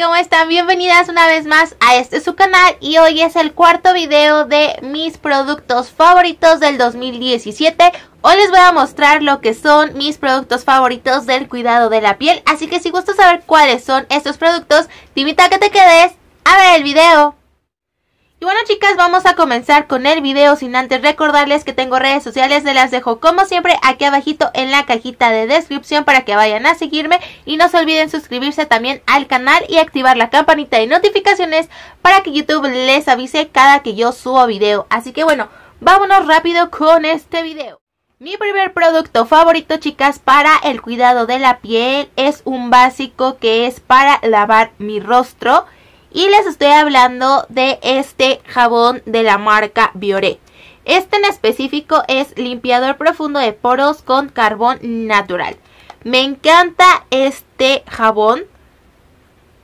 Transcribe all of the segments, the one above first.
¿Cómo están? Bienvenidas una vez más a este su canal y hoy es el cuarto video de mis productos favoritos del 2017. Hoy les voy a mostrar lo que son mis productos favoritos del cuidado de la piel, así que si gustas saber cuáles son estos productos, te invito a que te quedes a ver el video. Y bueno chicas, vamos a comenzar con el video sin antes recordarles que tengo redes sociales, se las dejo como siempre aquí abajito en la cajita de descripción para que vayan a seguirme y no se olviden suscribirse también al canal y activar la campanita de notificaciones para que YouTube les avise cada que yo subo video. Así que bueno, vámonos rápido con este video. Mi primer producto favorito, chicas, para el cuidado de la piel es un básico que es para lavar mi rostro. Y les estoy hablando de este jabón de la marca Biore. Este en específico es limpiador profundo de poros con carbón natural. Me encanta este jabón.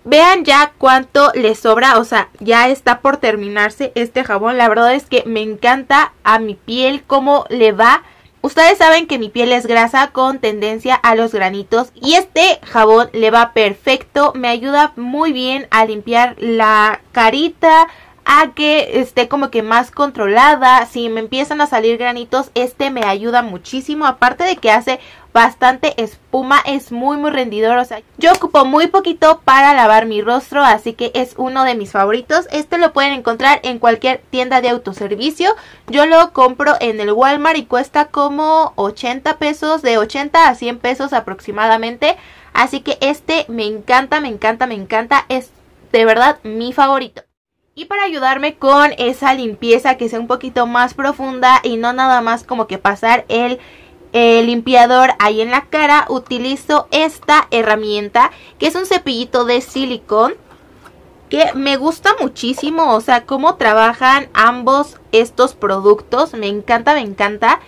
Vean ya cuánto le sobra, o sea, ya está por terminarse este jabón. La verdad es que me encanta a mi piel cómo le va Ustedes saben que mi piel es grasa con tendencia a los granitos y este jabón le va perfecto, me ayuda muy bien a limpiar la carita, a que esté como que más controlada. Si me empiezan a salir granitos, este me ayuda muchísimo. Aparte de que hace bastante espuma, es muy muy rendidor, o sea, yo ocupo muy poquito para lavar mi rostro, así que es uno de mis favoritos. Este lo pueden encontrar en cualquier tienda de autoservicio. Yo lo compro en el Walmart y cuesta como 80 pesos, de 80 a 100 pesos aproximadamente. Así que este me encanta, me encanta, me encanta, es de verdad mi favorito. Y para ayudarme con esa limpieza que sea un poquito más profunda y no nada más como que pasar el el limpiador ahí en la cara, utilizo esta herramienta que es un cepillito de silicón que me gusta muchísimo, o sea, cómo trabajan ambos estos productos, me encanta, me encanta.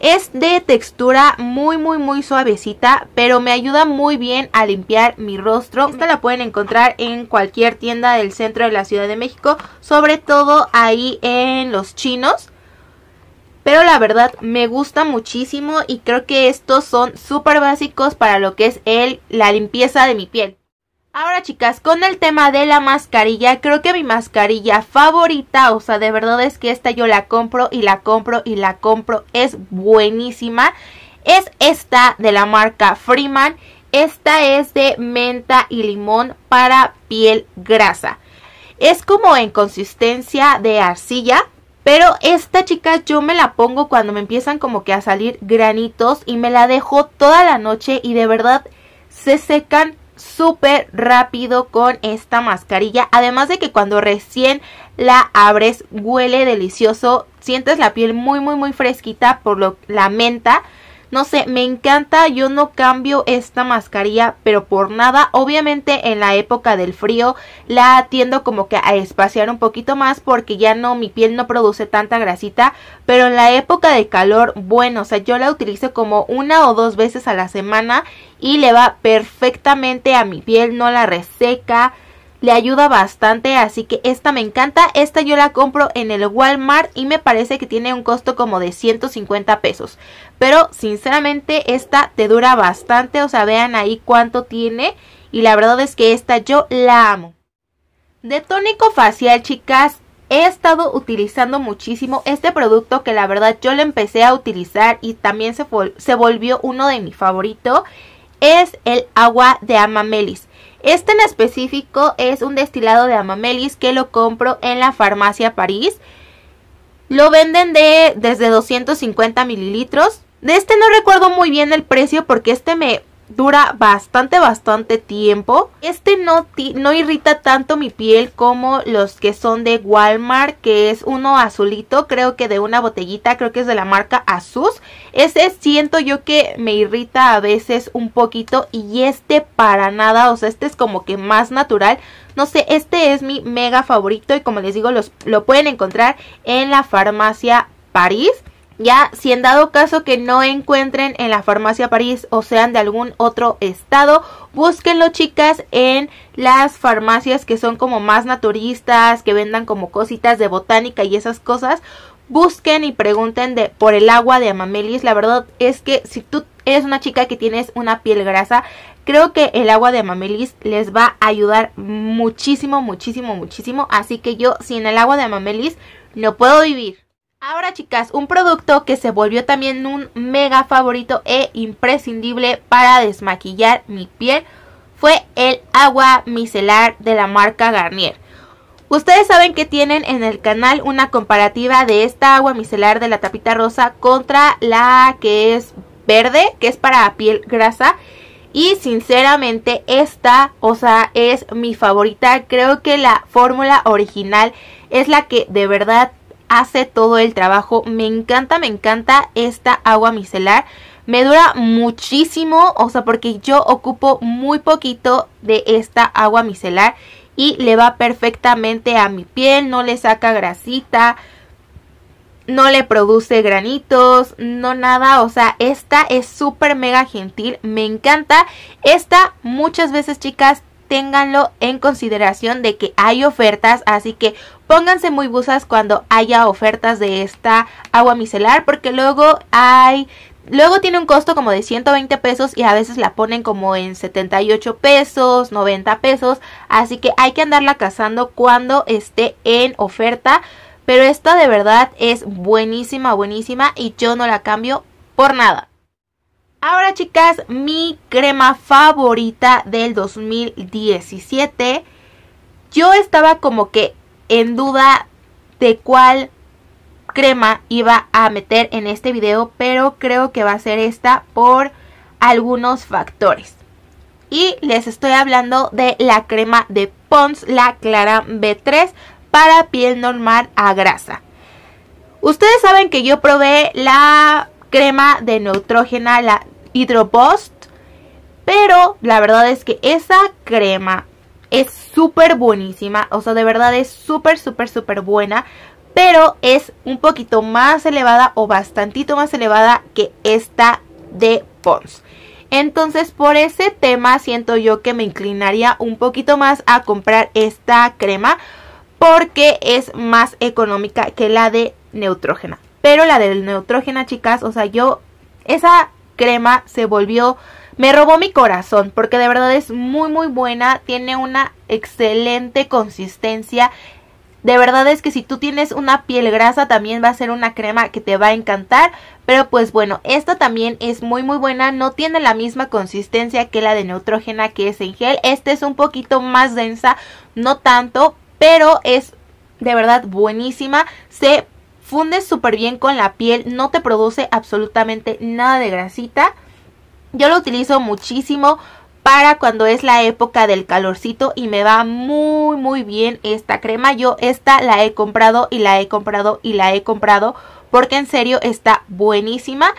Es de textura muy muy muy suavecita, pero me ayuda muy bien a limpiar mi rostro. Esta la pueden encontrar en cualquier tienda del centro de la Ciudad de México, sobre todo ahí en los chinos. Pero la verdad me gusta muchísimo y creo que estos son súper básicos para lo que es el, la limpieza de mi piel. Ahora chicas, con el tema de la mascarilla, creo que mi mascarilla favorita, o sea, de verdad es que esta yo la compro y la compro y la compro, es buenísima, es esta de la marca Freeman, esta es de menta y limón para piel grasa. Es como en consistencia de arcilla, pero esta chica yo me la pongo cuando me empiezan como que a salir granitos y me la dejo toda la noche y de verdad se secan súper rápido con esta mascarilla. Además de que cuando recién la abres huele delicioso, sientes la piel muy muy muy fresquita por lo, la menta. No sé, me encanta, yo no cambio esta mascarilla, pero por nada. Obviamente en la época del frío la tiendo como que a espaciar un poquito más porque ya no, mi piel no produce tanta grasita, pero en la época de calor, bueno, o sea, yo la utilizo como una o dos veces a la semana y le va perfectamente a mi piel, no la reseca le ayuda bastante, así que esta me encanta, esta yo la compro en el Walmart y me parece que tiene un costo como de 150 pesos, pero sinceramente esta te dura bastante, o sea, vean ahí cuánto tiene y la verdad es que esta yo la amo. De tónico facial, chicas, he estado utilizando muchísimo este producto que la verdad yo lo empecé a utilizar y también se, se volvió uno de mis favoritos. Es el agua de Amamelis. Este en específico es un destilado de Amamelis que lo compro en la farmacia París. Lo venden de desde 250 mililitros. De este no recuerdo muy bien el precio porque este me dura bastante, bastante tiempo. Este no, no irrita tanto mi piel como los que son de Walmart, que es uno azulito, creo que de una botellita, creo que es de la marca Asus. Ese siento yo que me irrita a veces un poquito y este para nada, o sea, este es como que más natural. No sé, este es mi mega favorito y como les digo, los, lo pueden encontrar en la farmacia París. Ya, si en dado caso que no encuentren en la farmacia París o sean de algún otro estado, búsquenlo chicas en las farmacias que son como más naturistas, que vendan como cositas de botánica y esas cosas. Busquen y pregunten de, por el agua de Amamelis. La verdad es que si tú eres una chica que tienes una piel grasa, creo que el agua de Amamelis les va a ayudar muchísimo, muchísimo, muchísimo. Así que yo sin el agua de Amamelis no puedo vivir. Ahora chicas, un producto que se volvió también un mega favorito e imprescindible para desmaquillar mi piel fue el agua micelar de la marca Garnier. Ustedes saben que tienen en el canal una comparativa de esta agua micelar de la tapita rosa contra la que es verde, que es para piel grasa. Y sinceramente esta, o sea, es mi favorita. Creo que la fórmula original es la que de verdad hace todo el trabajo. Me encanta, me encanta esta agua micelar. Me dura muchísimo, o sea, porque yo ocupo muy poquito de esta agua micelar y le va perfectamente a mi piel, no le saca grasita, no le produce granitos, no nada, o sea, esta es súper mega gentil, me encanta. Esta muchas veces, chicas, ténganlo en consideración de que hay ofertas, así que pónganse muy busas cuando haya ofertas de esta agua micelar porque luego hay Luego tiene un costo como de 120 pesos y a veces la ponen como en 78 pesos, 90 pesos. Así que hay que andarla cazando cuando esté en oferta. Pero esta de verdad es buenísima, buenísima y yo no la cambio por nada. Ahora chicas, mi crema favorita del 2017. Yo estaba como que en duda de cuál crema iba a meter en este video, pero creo que va a ser esta por algunos factores. Y les estoy hablando de la crema de Pons, la Clara B3 para piel normal a grasa. Ustedes saben que yo probé la crema de neutrógena, la Hydropost. Pero la verdad es que esa crema es súper buenísima. O sea, de verdad es súper, súper, súper buena. Pero es un poquito más elevada o bastantito más elevada que esta de Pons. Entonces por ese tema siento yo que me inclinaría un poquito más a comprar esta crema porque es más económica que la de Neutrógena. Pero la de Neutrógena, chicas, o sea, yo esa crema se volvió... Me robó mi corazón porque de verdad es muy muy buena, tiene una excelente consistencia. De verdad es que si tú tienes una piel grasa también va a ser una crema que te va a encantar. Pero pues bueno, esta también es muy muy buena. No tiene la misma consistencia que la de Neutrógena que es en gel. Esta es un poquito más densa, no tanto, pero es de verdad buenísima. Se Fundes súper bien con la piel, no te produce absolutamente nada de grasita. Yo lo utilizo muchísimo para cuando es la época del calorcito y me va muy muy bien esta crema. Yo esta la he comprado y la he comprado y la he comprado porque en serio está buenísima.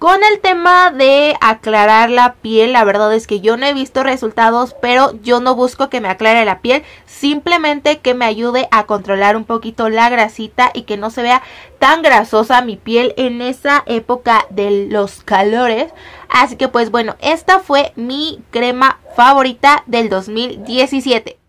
Con el tema de aclarar la piel, la verdad es que yo no he visto resultados, pero yo no busco que me aclare la piel, simplemente que me ayude a controlar un poquito la grasita y que no se vea tan grasosa mi piel en esa época de los calores. Así que pues bueno, esta fue mi crema favorita del 2017.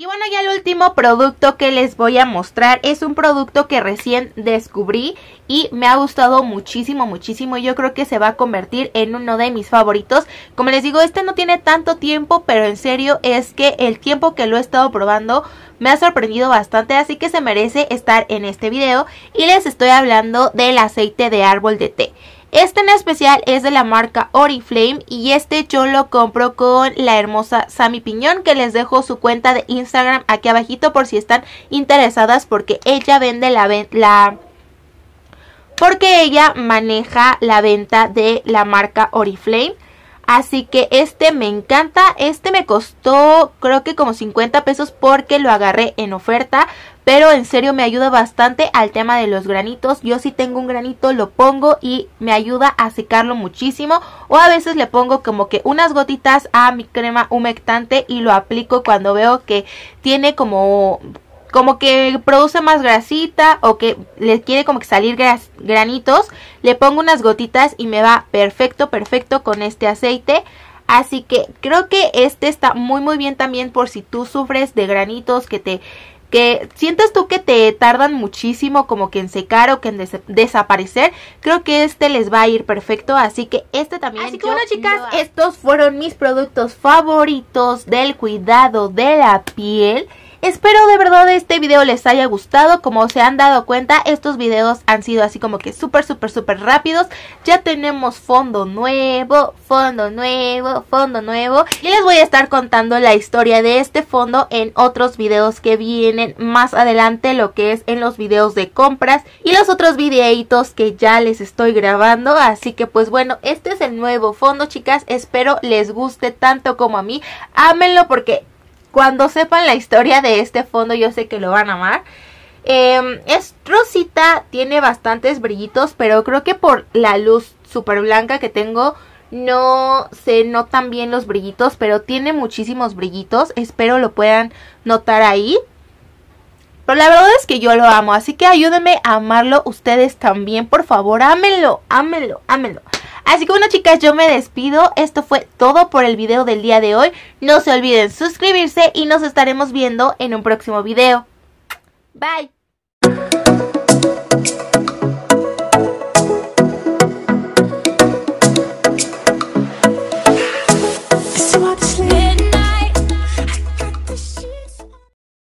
Y bueno, ya el último producto que les voy a mostrar es un producto que recién descubrí y me ha gustado muchísimo, muchísimo. y Yo creo que se va a convertir en uno de mis favoritos. Como les digo, este no tiene tanto tiempo, pero en serio es que el tiempo que lo he estado probando me ha sorprendido bastante, así que se merece estar en este video. Y les estoy hablando del aceite de árbol de té. Este en especial es de la marca Oriflame y este yo lo compro con la hermosa Sami Piñón que les dejo su cuenta de Instagram aquí abajito por si están interesadas porque ella vende la... la porque ella maneja la venta de la marca Oriflame. Así que este me encanta. Este me costó creo que como 50 pesos porque lo agarré en oferta. Pero en serio me ayuda bastante al tema de los granitos. Yo si tengo un granito lo pongo y me ayuda a secarlo muchísimo. O a veces le pongo como que unas gotitas a mi crema humectante y lo aplico cuando veo que tiene como como que produce más grasita o que le quiere como que salir granitos, le pongo unas gotitas y me va perfecto, perfecto con este aceite. Así que creo que este está muy muy bien también por si tú sufres de granitos que te que sientes tú que te tardan muchísimo como que en secar o que en desaparecer, creo que este les va a ir perfecto, así que este también. Así que bueno chicas, estos fueron mis productos favoritos del cuidado de la piel. Espero de verdad este video les haya gustado. Como se han dado cuenta, estos videos han sido así como que súper, súper, súper rápidos. Ya tenemos fondo nuevo, fondo nuevo, fondo nuevo. Y les voy a estar contando la historia de este fondo en otros videos que vienen más adelante, lo que es en los videos de compras y los otros videitos que ya les estoy grabando. Así que pues bueno, este es el nuevo fondo, chicas. Espero les guste tanto como a mí. Ámenlo porque cuando sepan la historia de este fondo yo sé que lo van a amar. Em, es rosita, tiene bastantes brillitos, pero creo que por la luz super blanca que tengo no se notan bien los brillitos, pero tiene muchísimos brillitos. Espero lo puedan notar ahí. Pero la verdad es que yo lo amo, así que ayúdenme a amarlo ustedes también, por favor, ámenlo, ámenlo, ámenlo. Así que bueno chicas, yo me despido. Esto fue todo por el video del día de hoy. No se olviden suscribirse y nos estaremos viendo en un próximo video. Bye.